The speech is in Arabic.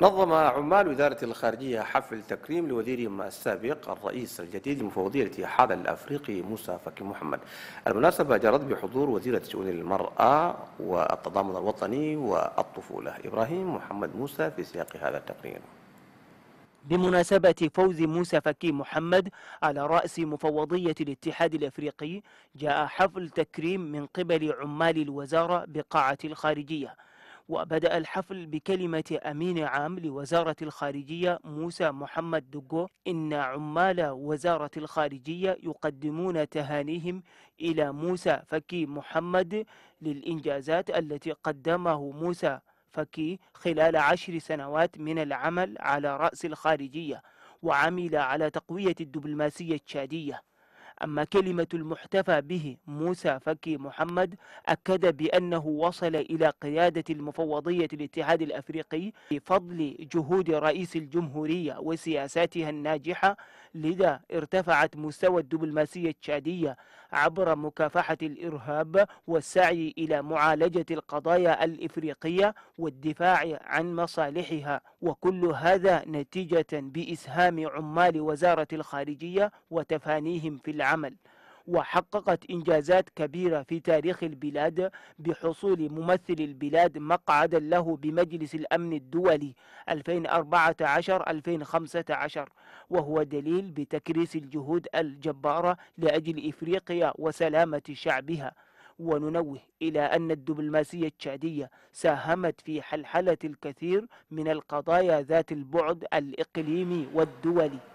نظم عمال وزارة الخارجية حفل تكريم لوزيرهم السابق الرئيس الجديد لمفوضية الاتحاد الأفريقي موسى فكي محمد المناسبة جرت بحضور وزيرة شؤون المرأة والتضامن الوطني والطفولة إبراهيم محمد موسى في سياق هذا التقرير بمناسبة فوز موسى فكي محمد على رأس مفوضية الاتحاد الأفريقي جاء حفل تكريم من قبل عمال الوزارة بقاعة الخارجية وبدأ الحفل بكلمة أمين عام لوزارة الخارجية موسى محمد دقو إن عمال وزارة الخارجية يقدمون تهانيهم إلى موسى فكي محمد للإنجازات التي قدمه موسى فكي خلال عشر سنوات من العمل على رأس الخارجية وعمل على تقوية الدبلوماسية التشادية أما كلمة المحتفى به موسى فكي محمد أكد بأنه وصل إلى قيادة المفوضية الاتحاد الأفريقي بفضل جهود رئيس الجمهورية وسياساتها الناجحة لذا ارتفعت مستوى الدبلوماسية التشادية عبر مكافحة الإرهاب والسعي إلى معالجة القضايا الإفريقية والدفاع عن مصالحها وكل هذا نتيجة بإسهام عمال وزارة الخارجية وتفانيهم في العالم العمل وحققت إنجازات كبيرة في تاريخ البلاد بحصول ممثل البلاد مقعدا له بمجلس الأمن الدولي 2014-2015 وهو دليل بتكريس الجهود الجبارة لأجل إفريقيا وسلامة شعبها وننوه إلى أن الدبلوماسية التشادية ساهمت في حلحلة الكثير من القضايا ذات البعد الإقليمي والدولي